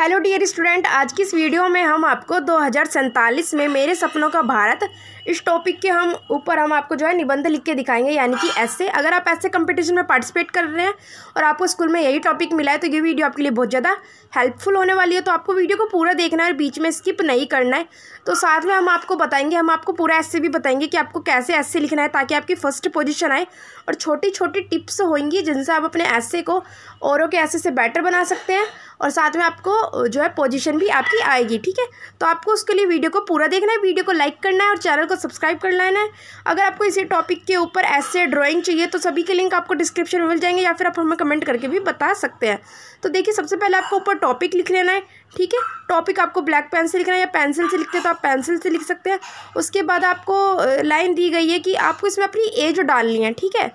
hello dear student आज की इस वीडियो में हम आपको दो में मेरे सपनों का भारत इस टॉपिक के हम ऊपर हम आपको जो है निबंध लिख के दिखाएंगे यानी कि ऐसे अगर आप ऐसे कंपटीशन में पार्टिसिपेट कर रहे हैं और आपको स्कूल में यही टॉपिक मिला है तो ये वीडियो आपके लिए बहुत ज़्यादा हेल्पफुल होने वाली है तो आपको वीडियो को पूरा देखना है और बीच में स्किप नहीं करना है तो साथ में हम आपको बताएंगे हम आपको पूरा ऐसे भी बताएंगे कि आपको कैसे ऐसे लिखना है ताकि आपकी फर्स्ट पोजिशन आए और छोटी छोटी टिप्स होंगी जिनसे आप अपने ऐसे को औरों के ऐसे से बेटर बना सकते हैं और साथ में आपको जो है पोजिशन भी आपकी आएगी ठीक है तो आपको उसके लिए वीडियो को पूरा देखना है वीडियो को लाइक करना है और चैनल को सब्सक्राइब कर लेना है अगर आपको इसी टॉपिक के ऊपर ऐसे ड्राइंग चाहिए तो सभी के लिंक आपको डिस्क्रिप्शन में मिल जाएंगे या फिर आप हमें कमेंट करके भी बता सकते हैं तो देखिए सबसे पहले आपको ऊपर टॉपिक लिख लेना है ठीक है टॉपिक आपको ब्लैक पेन से लिखना है या पेंसिल से लिखते हैं तो आप पेंसिल से लिख सकते हैं उसके बाद आपको लाइन दी गई है कि आपको इसमें अपनी एज डालनी है ठीक है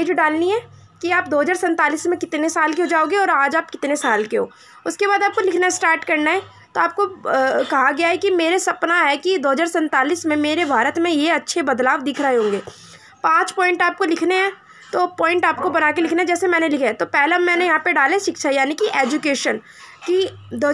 एज डालनी है कि आप दो में कितने साल के हो जाओगे और आज आप कितने साल के हो उसके बाद आपको लिखना स्टार्ट करना है तो आपको आ, कहा गया है कि मेरे सपना है कि दो में मेरे भारत में ये अच्छे बदलाव दिख रहे होंगे पाँच पॉइंट आपको लिखने हैं तो पॉइंट आपको बना के लिखना है जैसे मैंने लिखा है तो पहला मैंने यहाँ पे डाले शिक्षा यानी कि एजुकेशन कि दो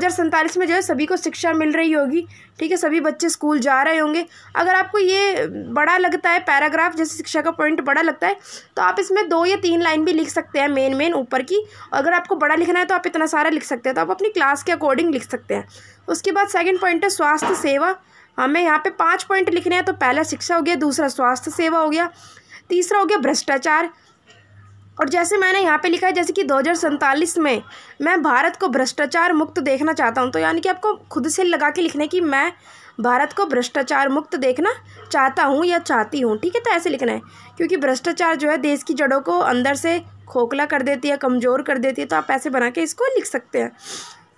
में जो है सभी को शिक्षा मिल रही होगी ठीक है सभी बच्चे स्कूल जा रहे होंगे अगर आपको ये बड़ा लगता है पैराग्राफ जैसे शिक्षा का पॉइंट बड़ा लगता है तो आप इसमें दो या तीन लाइन भी लिख सकते हैं मेन मेन ऊपर की अगर आपको बड़ा लिखना है तो आप इतना सारा लिख सकते हैं तो आप अपनी क्लास के अकॉर्डिंग लिख सकते हैं उसके बाद सेकेंड पॉइंट है स्वास्थ्य सेवा हमें यहाँ पर पाँच पॉइंट लिखने हैं तो पहला शिक्षा हो गया दूसरा स्वास्थ्य सेवा हो गया तीसरा हो गया भ्रष्टाचार और जैसे मैंने यहाँ पे लिखा है जैसे कि दो में मैं भारत को भ्रष्टाचार मुक्त देखना चाहता हूँ तो यानी कि आपको खुद से लगा के लिखना है कि मैं भारत को भ्रष्टाचार मुक्त देखना चाहता हूँ या चाहती हूँ ठीक है तो ऐसे लिखना है क्योंकि भ्रष्टाचार जो है देश की जड़ों को अंदर से खोखला कर देती है कमज़ोर कर देती है तो आप ऐसे बना के इसको लिख सकते हैं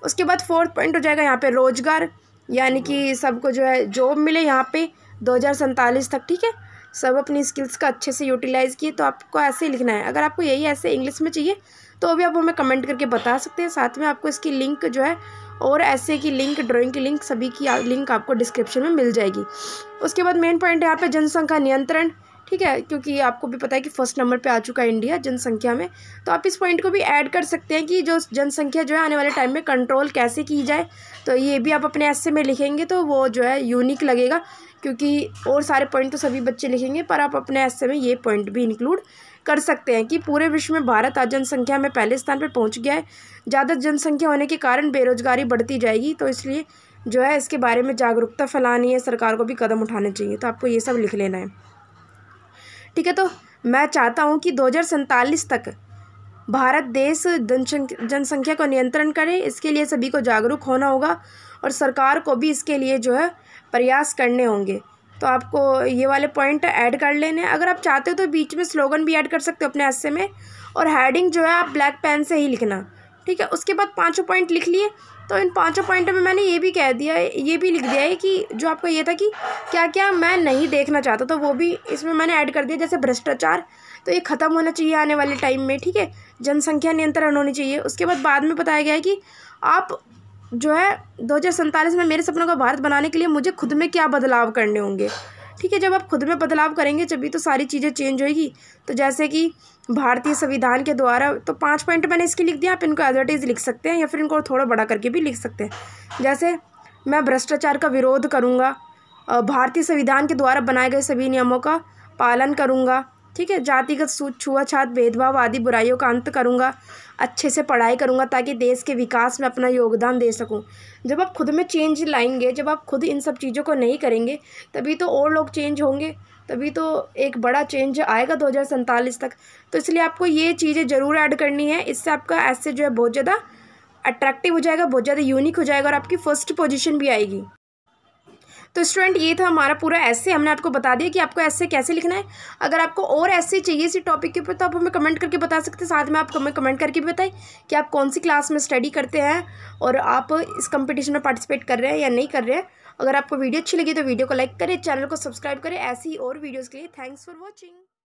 उसके बाद फोर्थ पॉइंट हो जाएगा यहाँ पर रोज़गार यानी कि सबको जो है जॉब मिले यहाँ पर दो तक ठीक है सब अपनी स्किल्स का अच्छे से यूटिलाइज़ किए तो आपको ऐसे ही लिखना है अगर आपको यही ऐसे इंग्लिश में चाहिए तो भी आप हमें कमेंट करके बता सकते हैं साथ में आपको इसकी लिंक जो है और ऐसे की लिंक ड्राइंग की लिंक सभी की लिंक आपको डिस्क्रिप्शन में मिल जाएगी उसके बाद मेन पॉइंट यहाँ पे जनसंख्या नियंत्रण ठीक है क्योंकि आपको भी पता है कि फर्स्ट नंबर पे आ चुका है इंडिया जनसंख्या में तो आप इस पॉइंट को भी ऐड कर सकते हैं कि जो जनसंख्या जो है आने वाले टाइम में कंट्रोल कैसे की जाए तो ये भी आप अपने ऐसे में लिखेंगे तो वो जो है यूनिक लगेगा क्योंकि और सारे पॉइंट तो सभी बच्चे लिखेंगे पर आप अपने ऐसे में ये पॉइंट भी इंक्लूड कर सकते हैं कि पूरे विश्व में भारत आज जनसंख्या में पहले स्थान पर पहुँच गया है ज़्यादा जनसंख्या होने के कारण बेरोजगारी बढ़ती जाएगी तो इसलिए जो है इसके बारे में जागरूकता फैलानी है सरकार को भी कदम उठाने चाहिए तो आपको ये सब लिख लेना है ठीक है तो मैं चाहता हूँ कि दो तक भारत देश जनसंख्या को नियंत्रण करे इसके लिए सभी को जागरूक होना होगा और सरकार को भी इसके लिए जो है प्रयास करने होंगे तो आपको ये वाले पॉइंट ऐड कर लेने अगर आप चाहते हो तो बीच में स्लोगन भी ऐड कर सकते हो अपने हिस्से में और हेडिंग जो है आप ब्लैक पेन से ही लिखना ठीक है उसके बाद पाँचों पॉइंट लिख लिए तो इन पाँचों पॉइंटों में मैंने ये भी कह दिया है ये भी लिख दिया है कि जो आपका ये था कि क्या क्या मैं नहीं देखना चाहता तो वो भी इसमें मैंने ऐड कर दिया जैसे भ्रष्टाचार तो ये ख़त्म होना चाहिए आने वाले टाइम में ठीक है जनसंख्या नियंत्रण होनी चाहिए उसके बाद बाद में बताया गया है कि आप जो है दो में मेरे सपनों का भारत बनाने के लिए मुझे खुद में क्या बदलाव करने होंगे ठीक है जब आप खुद में बदलाव करेंगे जब भी तो सारी चीज़ें चेंज होएगी तो जैसे कि भारतीय संविधान के द्वारा तो पाँच पॉइंट मैंने इसके लिख दिया आप इनको एडवर्टाइज लिख सकते हैं या फिर इनको थोड़ा बड़ा करके भी लिख सकते हैं जैसे मैं भ्रष्टाचार का विरोध करूँगा भारतीय संविधान के द्वारा बनाए गए सभी नियमों का पालन करूँगा ठीक है जातिगत सूच छुआछात भेदभाव आदि बुराइयों का अंत करूँगा अच्छे से पढ़ाई करूँगा ताकि देश के विकास में अपना योगदान दे सकूँ जब आप खुद में चेंज लाएंगे जब आप खुद इन सब चीज़ों को नहीं करेंगे तभी तो और लोग चेंज होंगे तभी तो एक बड़ा चेंज आएगा दो हज़ार तक तो इसलिए आपको ये चीज़ें ज़रूर ऐड करनी है इससे आपका ऐसे जो है बहुत ज़्यादा अट्रैक्टिव हो जाएगा बहुत ज़्यादा यूनिक हो जाएगा और आपकी फ़र्स्ट पोजीशन भी आएगी तो स्टूडेंट ये था हमारा पूरा ऐसे हमने आपको बता दिया कि आपको ऐसे कैसे लिखना है अगर आपको और ऐसे चाहिए इसी टॉपिक के ऊपर तो आप हमें कमेंट करके बता सकते हैं साथ में आप हमें कमेंट करके भी बताएं कि आप कौन सी क्लास में स्टडी करते हैं और आप इस कंपटीशन में पार्टिसिपेट कर रहे हैं या नहीं कर रहे हैं अगर आपको वीडियो अच्छी लगी तो वीडियो को लाइक करें चैनल को सब्सक्राइब करें ऐसी और वीडियोज़ के लिए थैंक्स फॉर वॉचिंग